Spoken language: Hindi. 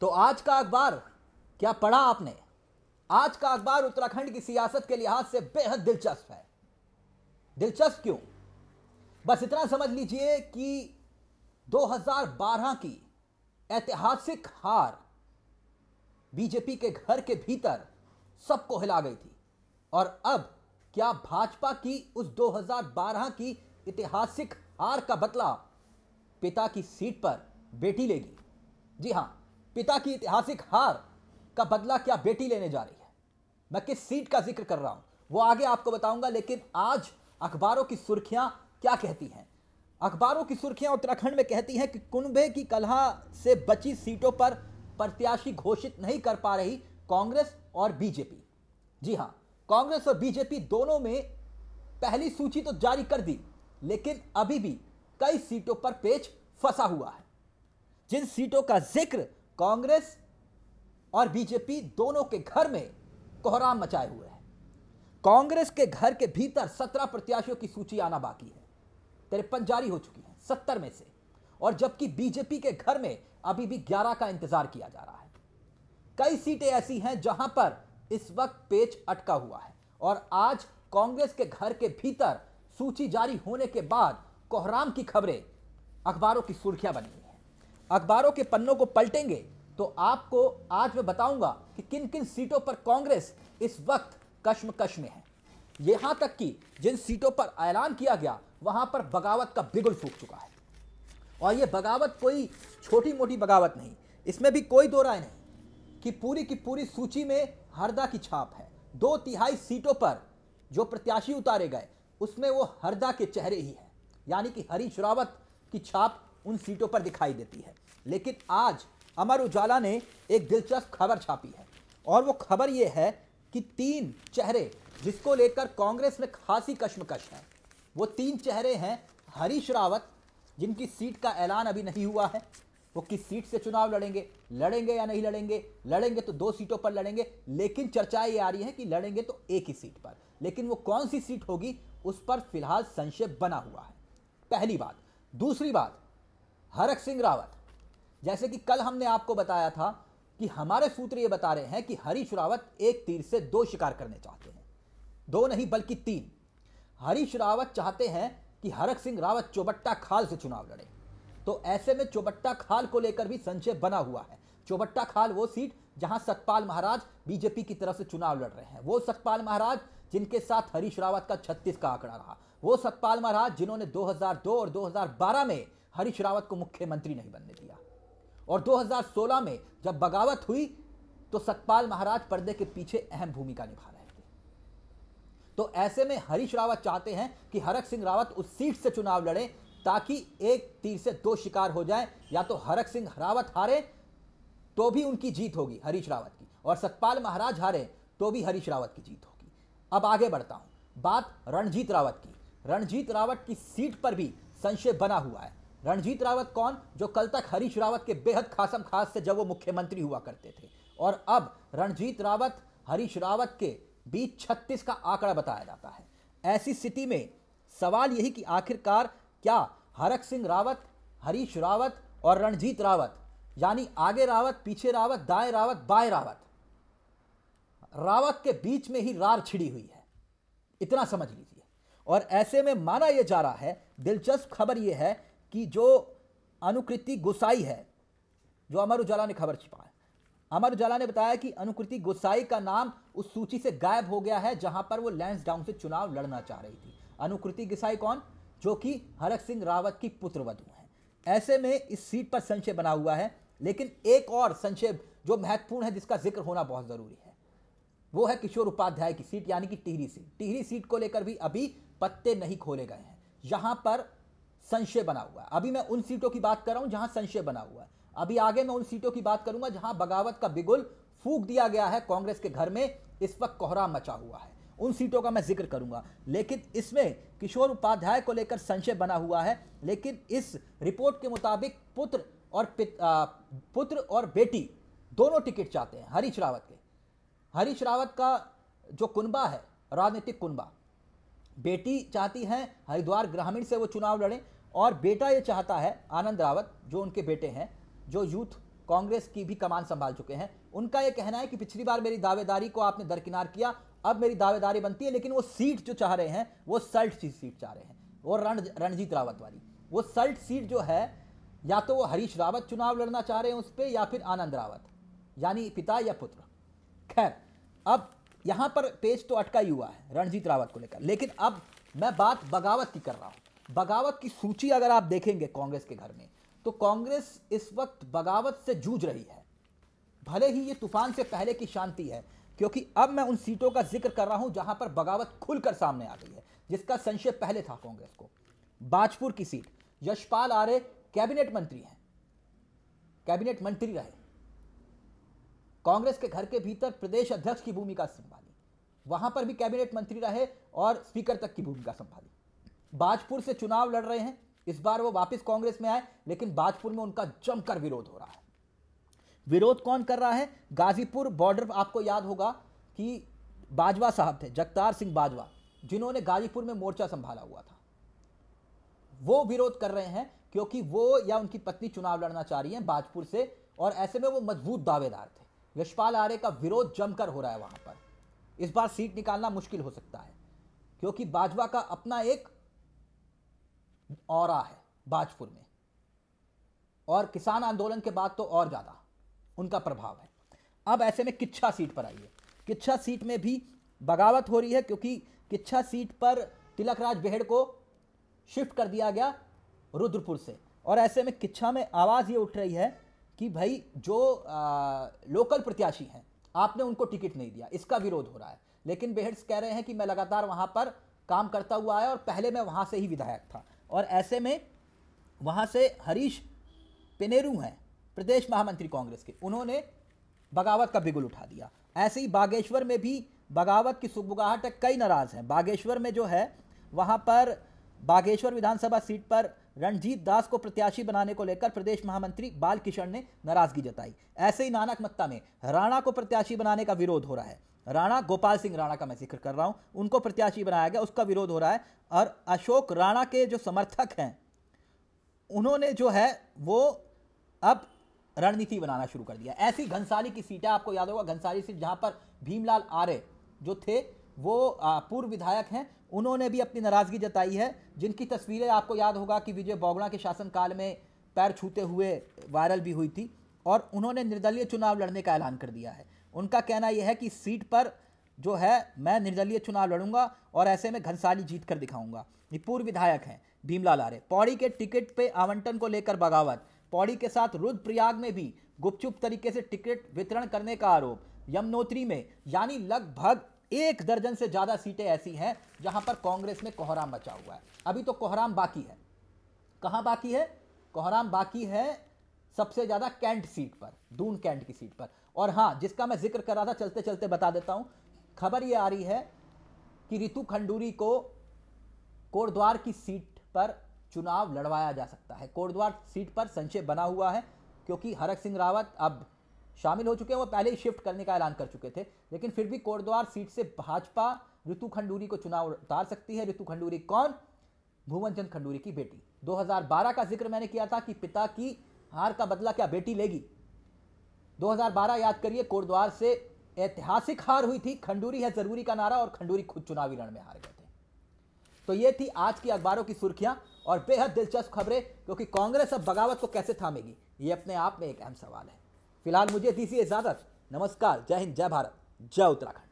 तो आज का अखबार क्या पढ़ा आपने आज का अखबार उत्तराखंड की सियासत के लिहाज से बेहद दिलचस्प है दिलचस्प क्यों बस इतना समझ लीजिए कि 2012 की ऐतिहासिक हार बीजेपी के घर के भीतर सबको हिला गई थी और अब क्या भाजपा की उस 2012 की ऐतिहासिक हार का बदला पिता की सीट पर बेटी लेगी जी हाँ पिता की ऐतिहासिक हार का बदला क्या बेटी लेने जा रही है मैं किस सीट का जिक्र कर रहा हूं वो आगे आपको बताऊंगा लेकिन आज अखबारों की सुर्खियां क्या कहती हैं अखबारों की सुर्खियां उत्तराखंड में कहती हैं कि कुंभे की कलहा से बची सीटों पर प्रत्याशी घोषित नहीं कर पा रही कांग्रेस और बीजेपी जी हां कांग्रेस और बीजेपी दोनों में पहली सूची तो जारी कर दी लेकिन अभी भी कई सीटों पर पेच फंसा हुआ है जिन सीटों का जिक्र कांग्रेस और बीजेपी दोनों के घर में कोहराम मचाए हुए हैं कांग्रेस के घर के भीतर सत्रह प्रत्याशियों की सूची आना बाकी है तिरपन जारी हो चुकी है सत्तर में से और जबकि बीजेपी के घर में अभी भी ग्यारह का इंतजार किया जा रहा है कई सीटें ऐसी हैं जहां पर इस वक्त पेच अटका हुआ है और आज कांग्रेस के घर के भीतर सूची जारी होने के बाद कोहराम की खबरें अखबारों की सुर्खियां बनी हैं अखबारों के पन्नों को पलटेंगे तो आपको आज मैं बताऊंगा कि किन किन सीटों पर कांग्रेस इस वक्त कश्मकश में है यहां तक कि जिन सीटों पर ऐलान किया गया वहां पर बगावत का बिगुल फूक चुका है और यह बगावत कोई छोटी मोटी बगावत नहीं इसमें भी कोई दो राय नहीं कि पूरी की पूरी सूची में हरदा की छाप है दो तिहाई सीटों पर जो प्रत्याशी उतारे गए उसमें वो हरदा के चेहरे ही है यानी कि हरीश रावत की छाप उन सीटों पर दिखाई देती है लेकिन आज अमर उजाला ने एक दिलचस्प खबर छापी है और वो खबर ये है कि तीन चेहरे जिसको लेकर कांग्रेस में खासी कश्मकश है वो तीन चेहरे हैं हरीश रावत जिनकी सीट का ऐलान अभी नहीं हुआ है वो किस सीट से चुनाव लड़ेंगे लड़ेंगे या नहीं लड़ेंगे लड़ेंगे तो दो सीटों पर लड़ेंगे लेकिन चर्चाएं ये आ रही हैं कि लड़ेंगे तो एक ही सीट पर लेकिन वो कौन सी सीट होगी उस पर फिलहाल संशय बना हुआ है पहली बात दूसरी बात हरक सिंह रावत जैसे कि कल हमने आपको बताया था कि हमारे सूत्र ये बता रहे हैं कि हरीश रावत एक तीर से दो शिकार करने चाहते हैं दो नहीं बल्कि तीन हरीश रावत चाहते हैं कि हरक सिंह रावत चौबट्टा खाल से चुनाव लड़े तो ऐसे में चौबट्टा खाल को लेकर भी संशय बना हुआ है चौबट्टा खाल वो सीट जहां सतपाल महाराज बीजेपी की तरफ से चुनाव लड़ रहे हैं वो सतपाल महाराज जिनके साथ हरीश रावत का 36 का आंकड़ा रहा वो सतपाल महाराज जिन्होंने 2002 और 2012 में हरीश रावत को मुख्यमंत्री नहीं बनने दिया और 2016 में जब बगावत हुई तो सतपाल महाराज पर्दे के पीछे अहम भूमिका निभा रहे थे तो ऐसे में हरीश रावत चाहते हैं कि हरक सिंह रावत उस सीट से चुनाव लड़े ताकि एक तीर से दो शिकार हो जाए या तो हरक सिंह रावत हारे तो भी उनकी जीत होगी हरीश रावत की और सतपाल महाराज हारे तो भी हरीश रावत की जीत होगी अब आगे बढ़ता हूं बात रणजीत रावत की रणजीत रावत की सीट पर भी संशय बना हुआ है रणजीत रावत कौन जो कल तक हरीश रावत के बेहद खासम खास से जब वो मुख्यमंत्री हुआ करते थे और अब रणजीत रावत हरीश रावत के बीच छत्तीस का आंकड़ा बताया जाता है ऐसी स्थिति में सवाल यही कि आखिरकार क्या हरक सिंह रावत हरीश रावत और रणजीत रावत यानी आगे रावत पीछे रावत दाएं रावत बाएं रावत रावत के बीच में ही रार छिड़ी हुई है इतना समझ लीजिए और ऐसे में माना यह जा रहा है दिलचस्प खबर यह है कि जो अनुकृति गोसाई है जो अमर उजाला ने खबर छिपाया अमर उजाला ने बताया कि अनुकृति गोसाई का नाम उस सूची से गायब हो गया है जहां पर वो लैंस डाउन से चुनाव लड़ना चाह रही थी अनुकृति गोसाई कौन जो कि हरक सिंह रावत की पुत्रवधु हैं ऐसे में इस सीट पर संशय बना हुआ है लेकिन एक और संशय जो महत्वपूर्ण है जिसका जिक्र होना बहुत ज़रूरी है वो है किशोर उपाध्याय की सीट यानी कि टिहरी सीट टिहरी सीट को लेकर भी अभी पत्ते नहीं खोले गए हैं यहां पर संशय बना हुआ है अभी मैं उन सीटों की बात कर रहा हूँ जहां संशय बना हुआ है अभी आगे मैं उन सीटों की बात करूंगा जहां बगावत का बिगुल फूक दिया गया है कांग्रेस के घर में इस वक्त कोहरा मचा हुआ है उन सीटों का मैं जिक्र करूंगा लेकिन इसमें किशोर उपाध्याय को लेकर संशय बना हुआ है लेकिन इस रिपोर्ट के मुताबिक पुत्र और पुत्र और बेटी दोनों टिकट चाहते हैं हरीश रावत के हरीश रावत का जो कुनबा है राजनीतिक कुनबा बेटी चाहती हैं हरिद्वार ग्रामीण से वो चुनाव लड़ें और बेटा ये चाहता है आनंद रावत जो उनके बेटे हैं जो यूथ कांग्रेस की भी कमान संभाल चुके हैं उनका ये कहना है कि पिछली बार मेरी दावेदारी को आपने दरकिनार किया अब मेरी दावेदारी बनती है लेकिन वो सीट जो चाह रहे हैं वो सल्ट सीट चाह रहे हैं वो रण रणजीत रावत वाली वो सल्ट सीट जो है या तो वो हरीश रावत चुनाव लड़ना चाह रहे हैं उस पर या फिर आनंद रावत यानी पिता या पुत्र खैर अब यहाँ पर पेज तो अटका ही हुआ है रणजीत रावत को लेकर लेकिन अब मैं बात बगावत की कर रहा हूँ बगावत की सूची अगर आप देखेंगे कांग्रेस के घर में तो कांग्रेस इस वक्त बगावत से जूझ रही है भले ही ये तूफान से पहले की शांति है क्योंकि अब मैं उन सीटों का जिक्र कर रहा हूं जहां पर बगावत खुलकर सामने आ गई है जिसका संशय पहले था कांग्रेस को बाजपुर की सीट यशपाल आर्य कैबिनेट मंत्री हैं कैबिनेट मंत्री रहे कांग्रेस के घर के भीतर प्रदेश अध्यक्ष की भूमिका संभाली वहां पर भी कैबिनेट मंत्री रहे और स्पीकर तक की भूमिका संभाली बाजपुर से चुनाव लड़ रहे हैं इस बार वो वापस कांग्रेस में आए लेकिन बाजपुर में उनका जमकर विरोध हो रहा है विरोध कौन कर रहा है गाजीपुर बॉर्डर आपको याद होगा कि बाजवा साहब थे जगतार सिंह बाजवा जिन्होंने गाजीपुर में मोर्चा संभाला हुआ था वो विरोध कर रहे हैं क्योंकि वो या उनकी पत्नी चुनाव लड़ना चाह रही है बाजपुर से और ऐसे में वो मजबूत दावेदार थे यशपाल आर्य का विरोध जमकर हो रहा है वहां पर इस बार सीट निकालना मुश्किल हो सकता है क्योंकि बाजवा का अपना एक और है बाजपुर में और किसान आंदोलन के बाद तो और ज़्यादा उनका प्रभाव है अब ऐसे में किच्छा सीट पर आइए किच्छा सीट में भी बगावत हो रही है क्योंकि किच्छा सीट पर तिलक राज बेहड़ को शिफ्ट कर दिया गया रुद्रपुर से और ऐसे में किच्छा में आवाज़ ये उठ रही है कि भाई जो आ, लोकल प्रत्याशी हैं आपने उनको टिकट नहीं दिया इसका विरोध हो रहा है लेकिन बेहड्स कह रहे हैं कि मैं लगातार वहाँ पर काम करता हुआ आया और पहले मैं वहाँ से ही विधायक था और ऐसे में वहाँ से हरीश पिनेरू हैं प्रदेश महामंत्री कांग्रेस के उन्होंने बगावत का बिगुल उठा दिया ऐसे ही बागेश्वर में भी बगावत की सुगबुगाहट कई नाराज़ हैं बागेश्वर में जो है वहाँ पर बागेश्वर विधानसभा सीट पर रणजीत दास को प्रत्याशी बनाने को लेकर प्रदेश महामंत्री बालकिशन ने नाराजगी जताई ऐसे ही नानक मत्ता में राणा को प्रत्याशी बनाने का विरोध हो रहा है राणा गोपाल सिंह राणा का मैं जिक्र कर रहा हूँ उनको प्रत्याशी बनाया गया उसका विरोध हो रहा है और अशोक राणा के जो समर्थक हैं उन्होंने जो है वो अब रणनीति बनाना शुरू कर दिया ऐसी घनसाली की सीटें आपको याद होगा घनसाली सीट जहाँ पर भीमलाल आर्य जो थे वो पूर्व विधायक हैं उन्होंने भी अपनी नाराज़गी जताई है जिनकी तस्वीरें आपको याद होगा कि विजय बोगड़ा के शासनकाल में पैर छूते हुए वायरल भी हुई थी और उन्होंने निर्दलीय चुनाव लड़ने का ऐलान कर दिया है उनका कहना यह है कि सीट पर जो है मैं निर्दलीय चुनाव लड़ूंगा और ऐसे में घनसाली जीत कर दिखाऊंगा ये पूर्व विधायक हैं भीमलाल आर्य पौड़ी के टिकट पे आवंटन को लेकर बगावत पौड़ी के साथ रुद्रप्रयाग में भी गुपचुप तरीके से टिकट वितरण करने का आरोप यमुनोत्री में यानी लगभग एक दर्जन से ज़्यादा सीटें ऐसी हैं जहां पर कांग्रेस में कोहराम बचा हुआ है अभी तो कोहराम बाकी है कहाँ बाकी है कोहराम बाकी है सबसे ज़्यादा कैंट सीट पर दून कैंट की सीट पर और हाँ जिसका मैं जिक्र कर रहा था चलते चलते बता देता हूं खबर यह आ रही है कि रितु खंडूरी को कोटद्वार की सीट पर चुनाव लड़वाया जा सकता है कोटद्वार सीट पर संशय बना हुआ है क्योंकि हरक सिंह रावत अब शामिल हो चुके हैं वो पहले ही शिफ्ट करने का ऐलान कर चुके थे लेकिन फिर भी कोटद्वार सीट से भाजपा ऋतु खंडूरी को चुनाव उतार सकती है ऋतु खंडूरी कौन भुवन चंद खंडूरी की बेटी 2012 का जिक्र मैंने किया था कि पिता की हार का बदला क्या बेटी लेगी 2012 याद करिए कोटद्वार से ऐतिहासिक हार हुई थी खंडूरी है जरूरी का नारा और खंडूरी खुद चुनावी रण में हार गए थे तो ये थी आज की अखबारों की सुर्खियां और बेहद दिलचस्प खबरें क्योंकि कांग्रेस अब बगावत को कैसे थामेगी ये अपने आप में एक अहम सवाल है फिलहाल मुझे दीजिए इजाजत नमस्कार जय हिंद जय भारत जय उत्तराखंड